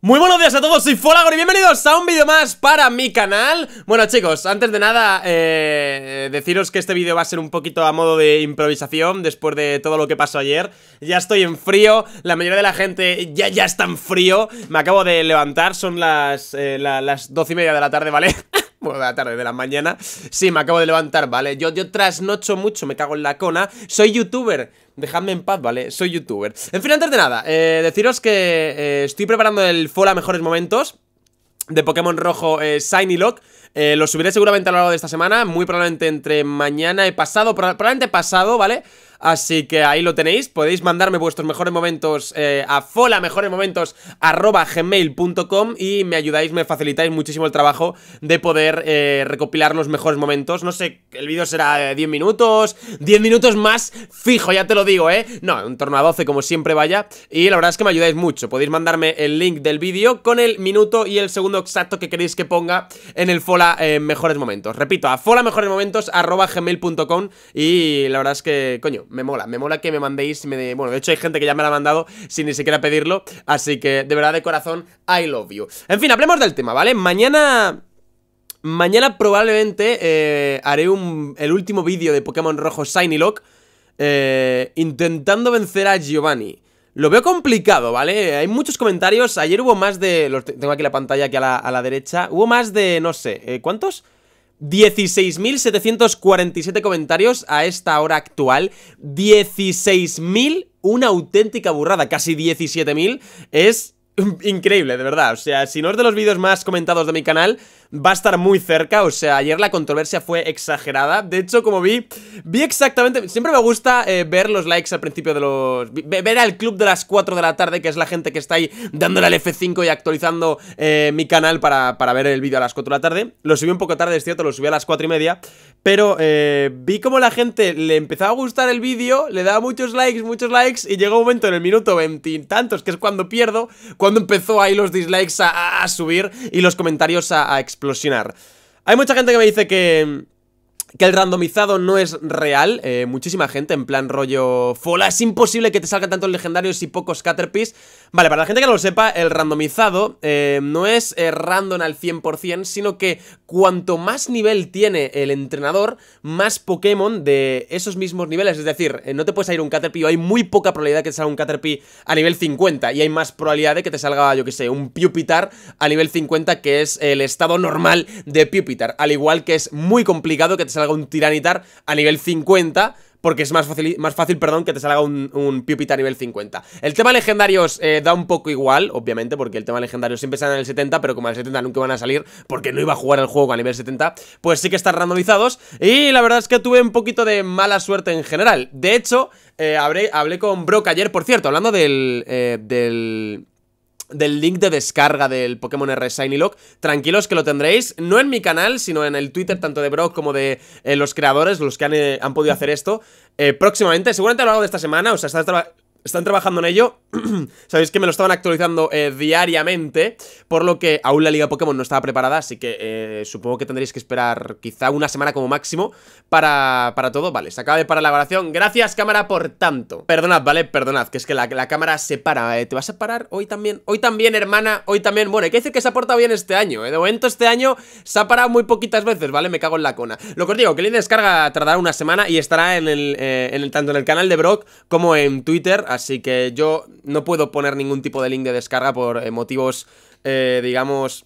Muy buenos días a todos, soy Folagor y bienvenidos a un vídeo más para mi canal Bueno chicos, antes de nada, eh, deciros que este vídeo va a ser un poquito a modo de improvisación Después de todo lo que pasó ayer Ya estoy en frío, la mayoría de la gente ya, ya está en frío Me acabo de levantar, son las, eh, las doce y media de la tarde, ¿vale? bueno, de la tarde, de la mañana. Sí, me acabo de levantar, ¿vale? Yo, yo trasnocho mucho, me cago en la cona. Soy youtuber. Dejadme en paz, ¿vale? Soy youtuber. En fin, antes de nada, eh, deciros que eh, estoy preparando el a Mejores Momentos de Pokémon Rojo eh, Shiny Lock. lo subiré seguramente a lo largo de esta semana, muy probablemente entre mañana y pasado, probablemente pasado, ¿vale? vale Así que ahí lo tenéis, podéis mandarme vuestros mejores momentos eh, a fola mejores momentos arroba gmail.com y me ayudáis, me facilitáis muchísimo el trabajo de poder eh, recopilar los mejores momentos. No sé, el vídeo será de 10 minutos, 10 minutos más fijo, ya te lo digo, ¿eh? No, en torno a 12 como siempre vaya. Y la verdad es que me ayudáis mucho. Podéis mandarme el link del vídeo con el minuto y el segundo exacto que queréis que ponga en el fola eh, mejores momentos. Repito, a fola mejores momentos arroba gmail.com y la verdad es que, coño, me mola, me mola que me mandéis, me bueno, de hecho hay gente que ya me la ha mandado sin ni siquiera pedirlo, así que de verdad de corazón, I love you. En fin, hablemos del tema, ¿vale? Mañana... Mañana probablemente eh, haré un, el último vídeo de Pokémon Rojo Shiny Lock eh, intentando vencer a Giovanni. Lo veo complicado, ¿vale? Hay muchos comentarios. Ayer hubo más de... Los tengo aquí la pantalla, aquí a la, derecha. Hubo más de, no sé, eh, ¿cuántos? 16.747 comentarios a esta hora actual. 16.000, una auténtica burrada, casi 17.000. Es increíble, de verdad. O sea, si no es de los vídeos más comentados de mi canal, va a estar muy cerca. O sea, ayer la controversia fue exagerada. De hecho, como vi, vi exactamente... Siempre me gusta eh, ver los likes al principio de los... Ver al club de las 4 de la tarde, que es la gente que está ahí dándole al F5 y actualizando eh, mi canal para, ver el vídeo a las 4 de la tarde. Lo subí un poco tarde, es cierto, lo subí a las 4 y media. Pero eh, vi como la gente le empezaba a gustar el vídeo, le daba muchos likes, muchos likes, y llegó un momento en el minuto 20 tantos, que es cuando pierdo, cuando empezó ahí los dislikes a, subir y los comentarios a, explosionar. Hay mucha gente que me dice que que el randomizado no es real. Eh, muchísima gente en plan rollo Fola, es imposible que te salgan tantos legendarios y pocos Caterpies. Vale, para la gente que no lo sepa, el randomizado eh, no es eh, random al 100%, sino que cuanto más nivel tiene el entrenador, más Pokémon de esos mismos niveles. Es decir, eh, no te puedes salir un Caterpie, o hay muy poca probabilidad de que te salga un Caterpie a nivel 50, y hay más probabilidad de que te salga, yo que sé, un Pupitar a nivel 50, que es el estado normal de Pupitar. Al igual que es muy complicado que te salga un Tiranitar a nivel 50 porque es más fácil, más fácil perdón, que te salga un, un a nivel 50. El tema legendarios eh, da un poco igual, obviamente, porque el tema legendarios siempre sale en el 70, pero como el 70 nunca van a salir, porque no iba a jugar el juego a nivel 70, pues sí que están randomizados. Y la verdad es que tuve un poquito de mala suerte en general. De hecho, eh, hablé, con Brock ayer, por cierto, hablando del... Eh, del del link de descarga del Pokémon R Shiny Lock. Tranquilos que lo tendréis, no en mi canal, sino en el Twitter tanto de Brock como de eh, los creadores, los que han, eh, podido hacer esto. Eh, próximamente, seguramente a lo largo de esta semana, o sea, está, están trabajando en ello Sabéis que me lo estaban actualizando eh, diariamente Por lo que aún la Liga Pokémon no estaba preparada Así que eh, supongo que tendréis que esperar quizá una semana como máximo para, para todo Vale, se acaba de la grabación Gracias cámara por tanto Perdonad, vale, perdonad Que es que la, cámara se para eh. ¿Te vas a parar hoy también? Hoy también, hermana Hoy también Bueno, hay que decir que se ha portado bien este año De momento este año se ha parado muy poquitas veces, ¿vale? Me cago en la cona Lo que os digo, que la descarga tardará una semana Y estará en en el, tanto en el canal de Brock como en Twitter así que yo no puedo poner ningún tipo de link de descarga por eh, motivos, eh, digamos...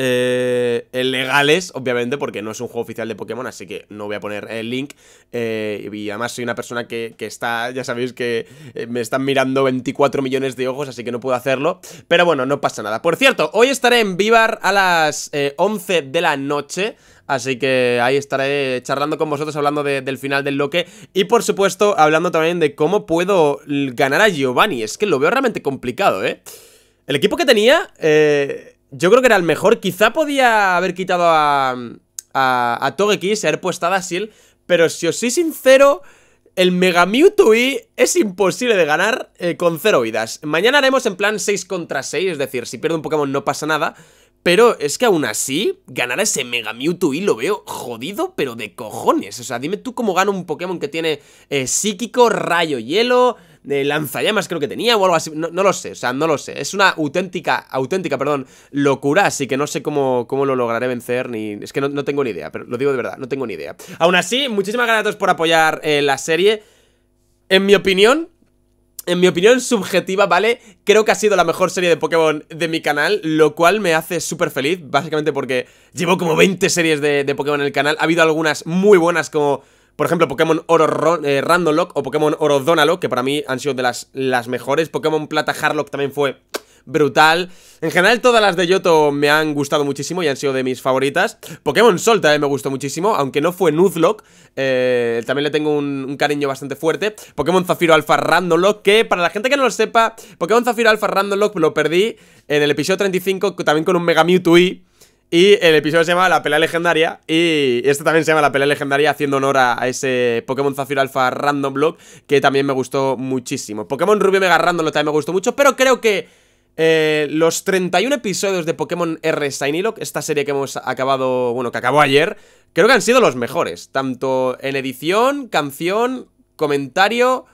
Eh, eh, legales, obviamente, porque no es un juego oficial de Pokémon, así que no voy a poner el eh, link. Eh, y además soy una persona que, está, ya sabéis que me están mirando 24 millones de ojos, así que no puedo hacerlo. Pero bueno, no pasa nada. Por cierto, hoy estaré en Vivar a las 11 de la noche. Así que ahí estaré charlando con vosotros, hablando del final del loque. Y por supuesto, hablando también de cómo puedo ganar a Giovanni. Es que lo veo realmente complicado, ¿eh? El equipo que tenía... Eh yo creo que era el mejor. Quizá podía haber quitado a, a, a Togeki haber puesto a Dasil. Pero si os soy sincero, el Mega Mewtwo y es imposible de ganar eh, con cero vidas. Mañana haremos en plan 6 contra 6, es decir, si pierdo un Pokémon no pasa nada. Pero es que aún así, ganar a ese Mega Mewtwo y lo veo jodido, pero de cojones. O sea, dime tú cómo gana un Pokémon que tiene eh, psíquico, rayo, hielo, de lanzallamas creo que tenía o algo así, no, lo sé, o sea, no lo sé. Es una auténtica, auténtica, perdón, locura, así que no sé cómo, cómo lo lograré vencer, ni... Es que no, tengo ni idea, pero lo digo de verdad, no tengo ni idea. Aún así, muchísimas gracias a todos por apoyar eh, la serie. En mi opinión, en mi opinión subjetiva, ¿vale? Creo que ha sido la mejor serie de Pokémon de mi canal, lo cual me hace súper feliz, básicamente porque llevo como 20 series de, de Pokémon en el canal. Ha habido algunas muy buenas como por ejemplo, Pokémon Oro eh, o Pokémon Oro Donalock, que para mí han sido de las, las mejores. Pokémon Plata Harlock también fue brutal. En general, todas las de Yoto me han gustado muchísimo y han sido de mis favoritas. Pokémon Sol también me gustó muchísimo, aunque no fue Nuzlocke. Eh, también le tengo un, cariño bastante fuerte. Pokémon Zafiro Alpha Randolock, que para la gente que no lo sepa, Pokémon Zafiro Alpha Randolock lo perdí en el episodio 35, también con un Mega Mewtwo. Y el episodio se llama La pelea legendaria. Y este también se llama La pelea legendaria, haciendo honor a, ese Pokémon Zafiro Alpha Random Block, que también me gustó muchísimo. Pokémon Rubio Mega Random lo también me gustó mucho, pero creo que eh, los 31 episodios de Pokémon R Shiny esta serie que hemos acabado, bueno, que acabó ayer, creo que han sido los mejores. Tanto en edición, canción, comentario,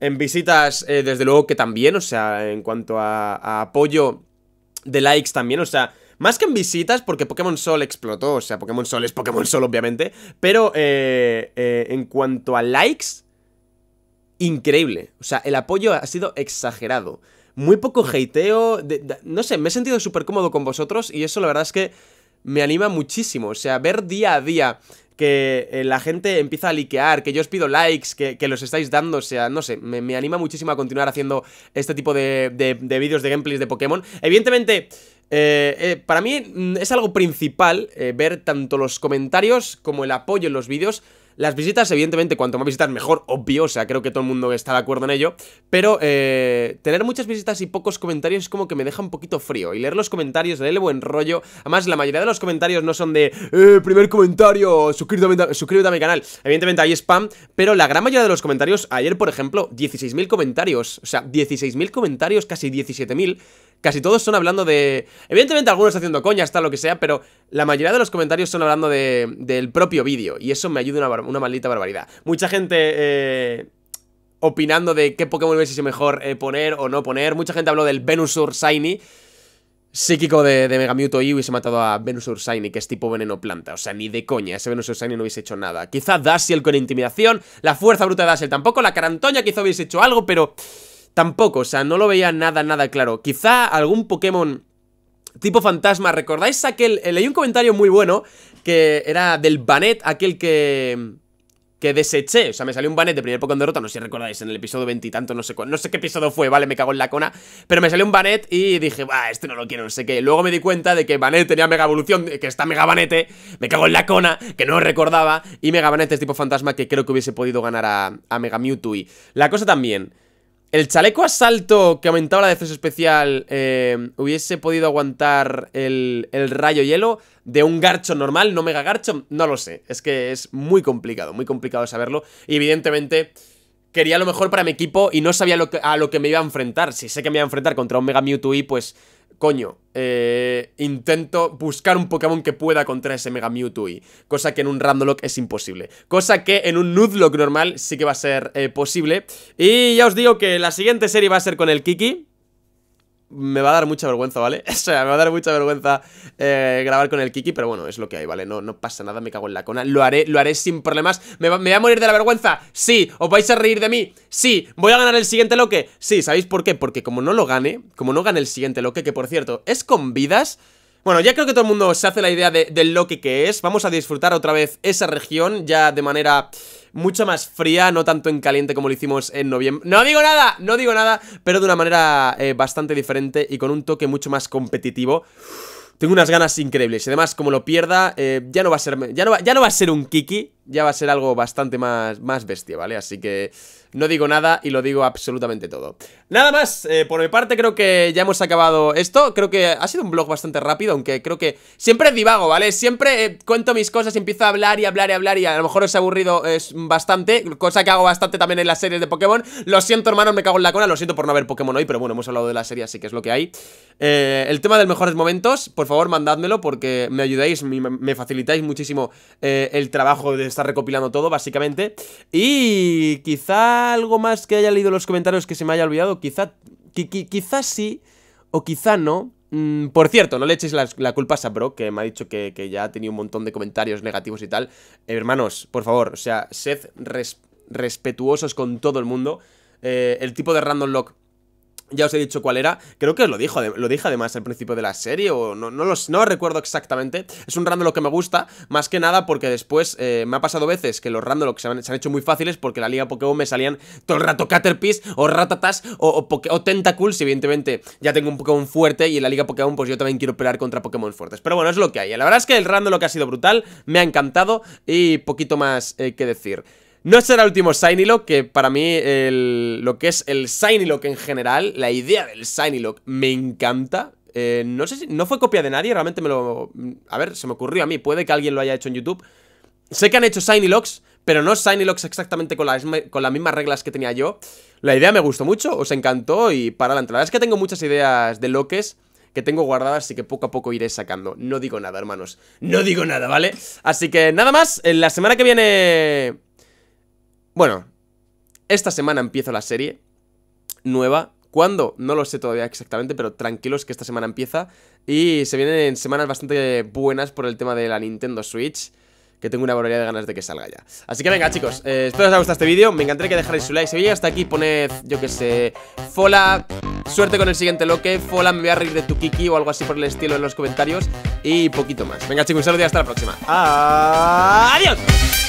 en visitas, eh, desde luego que también, o sea, en cuanto a apoyo de likes también, o sea más que en visitas, porque Pokémon Sol explotó, o sea, Pokémon Sol es Pokémon Sol, obviamente. Pero eh, eh en cuanto a likes, increíble. O sea, el apoyo ha sido exagerado. Muy poco mm. hateo, no sé, me he sentido súper cómodo con vosotros y eso la verdad es que me anima muchísimo. O sea, ver día a día que eh, la gente empieza a likear, que yo os pido likes, que, los estáis dando, o sea, no sé, me, anima muchísimo a continuar haciendo este tipo de, de vídeos de gameplays de Pokémon. Evidentemente, eh, eh, para mí mm, es algo principal eh, ver tanto los comentarios como el apoyo en los vídeos. Las visitas, evidentemente, cuanto más visitas mejor, obvio, o sea, creo que todo el mundo está de acuerdo en ello, pero eh, tener muchas visitas y pocos comentarios es como que me deja un poquito frío, y leer los comentarios, leerle buen rollo, además la mayoría de los comentarios no son de, Eh, primer comentario, suscríbete a mi canal, evidentemente hay spam, pero la gran mayoría de los comentarios, ayer por ejemplo, 16.000 comentarios, o sea, 16.000 comentarios, casi 17.000, Casi todos son hablando de... Evidentemente algunos haciendo coña está lo que sea, pero la mayoría de los comentarios son hablando de, del propio vídeo. Y eso me ayuda una, una maldita barbaridad. Mucha gente... Eh, opinando de qué Pokémon es mejor eh, poner o no poner. Mucha gente habló del Venusaur Shiny. Psíquico de, de Megamuto y ha matado a Venusaur Shiny, que es tipo veneno planta. O sea, ni de coña, ese Venusaur Shiny no hubiese hecho nada. Quizá Dazzle con intimidación, la fuerza bruta de tampoco, la carantoña quizá hubiese hecho algo, pero... Tampoco, o sea, no lo veía nada, nada claro. Quizá algún Pokémon tipo fantasma. ¿Recordáis aquel? Eh, leí un comentario muy bueno que era del Banet, aquel que... Que deseché, o sea, me salió un banet de primer Pokémon derrota, no sé si recordáis, en el episodio veintitantos no sé no sé qué episodio fue, vale, me cago en la cona, pero me salió un banet y dije, va, este no lo quiero, no sé qué. Luego me di cuenta de que banet tenía mega evolución, que está mega banete, me cago en la cona, que no recordaba, y mega banet es tipo fantasma que creo que hubiese podido ganar a, a mega Mewtwo. Y la cosa también, el chaleco asalto que aumentaba la defensa especial eh, hubiese podido aguantar el, rayo hielo de un garcho normal, no mega garcho, no lo sé. Es que es muy complicado, muy complicado saberlo. Y evidentemente quería lo mejor para mi equipo y no sabía a lo que me iba a enfrentar. Si sé que me iba a enfrentar contra un Mega Mewtwo y pues coño, eh, intento buscar un Pokémon que pueda contra ese Mega Mewtwo y Cosa que en un Randolock es imposible Cosa que en un Nuzlocke normal sí que va a ser eh, posible Y ya os digo que la siguiente serie va a ser con el Kiki me va a dar mucha vergüenza, ¿vale? O sea, me va a dar mucha vergüenza eh, grabar con el Kiki, pero bueno, es lo que hay, ¿vale? No, no pasa nada, me cago en la cona. Lo haré, lo haré sin problemas. ¿Me, va, ¿Me, voy a morir de la vergüenza? Sí. ¿Os vais a reír de mí? Sí. ¿Voy a ganar el siguiente loque? Sí. ¿Sabéis por qué? Porque como no lo gane, como no gane el siguiente loque, que por cierto, es con vidas... Bueno, ya creo que todo el mundo se hace la idea de, lo que, es. Vamos a disfrutar otra vez esa región ya de manera mucho más fría, no tanto en caliente como lo hicimos en noviembre. No digo nada, no digo nada, pero de una manera eh, bastante diferente y con un toque mucho más competitivo. Tengo unas ganas increíbles. Y además, como lo pierda, eh, ya, no va a ser, ya, ya no va a ser un Kiki, ya va a ser algo bastante más, más bestia, ¿vale? Así que no digo nada y lo digo absolutamente todo. Nada más, eh, por mi parte creo que ya hemos acabado esto. Creo que ha sido un blog bastante rápido, aunque creo que siempre divago, ¿vale? Siempre eh, cuento mis cosas y empiezo a hablar y hablar y hablar y a lo mejor os he aburrido bastante, cosa que hago bastante también en las series de Pokémon. Lo siento, hermanos, me cago en la cola, lo siento por no haber Pokémon hoy, pero bueno, hemos hablado de la serie, así que es lo que hay. Eh, el tema de los mejores momentos, por favor, mandádmelo porque me ayudáis, me facilitáis muchísimo el trabajo de esta recopilando todo, básicamente. Y quizá algo más que haya leído los comentarios que se me haya olvidado, quizá, quizá sí o quizá no. Mm, por cierto, no le echéis la, culpa a Sabro que me ha dicho que, ya ha tenido un montón de comentarios negativos y tal. Eh, hermanos, por favor, o sea, sed respetuosos con todo el mundo. Eh, el tipo de random lock ya os he dicho cuál era, creo que os lo, dijo, lo dije además al principio de la serie o no, no, los, no recuerdo exactamente Es un random lo que me gusta, más que nada porque después eh, me ha pasado veces que los random se han, se han hecho muy fáciles Porque en la liga Pokémon me salían todo el rato Caterpies o Ratatas o, o, o Tentacles evidentemente ya tengo un Pokémon fuerte y en la liga Pokémon pues yo también quiero pelear contra Pokémon fuertes Pero bueno, es lo que hay, la verdad es que el random lo que ha sido brutal, me ha encantado y poquito más eh, que decir no será el último Signylock, que para mí lo que es el que en general, la idea del Signylock me encanta. Eh, no sé si, no fue copia de nadie, realmente me lo... A ver, se me ocurrió a mí, puede que alguien lo haya hecho en YouTube. Sé que han hecho Signylocks, pero no Signylocks exactamente con las, con las mismas reglas que tenía yo. La idea me gustó mucho, os encantó y para La verdad es que tengo muchas ideas de loques que tengo guardadas y que poco a poco iré sacando. No digo nada, hermanos. No digo nada, ¿vale? Así que nada más, en la semana que viene... Bueno, esta semana empiezo la serie nueva. ¿Cuándo? No lo sé todavía exactamente, pero tranquilos que esta semana empieza. Y se vienen semanas bastante buenas por el tema de la Nintendo Switch que tengo una barbaridad de ganas de que salga ya. Así que venga, chicos, eh, espero que os haya gustado este vídeo. Me encantaría que dejarais su like. Si veis hasta aquí, poned, yo que sé, Fola. Suerte con el siguiente loque. Fola, me voy a reír de tu kiki o algo así por el estilo en los comentarios. Y poquito más. Venga, chicos, un saludo y hasta la próxima. Adiós.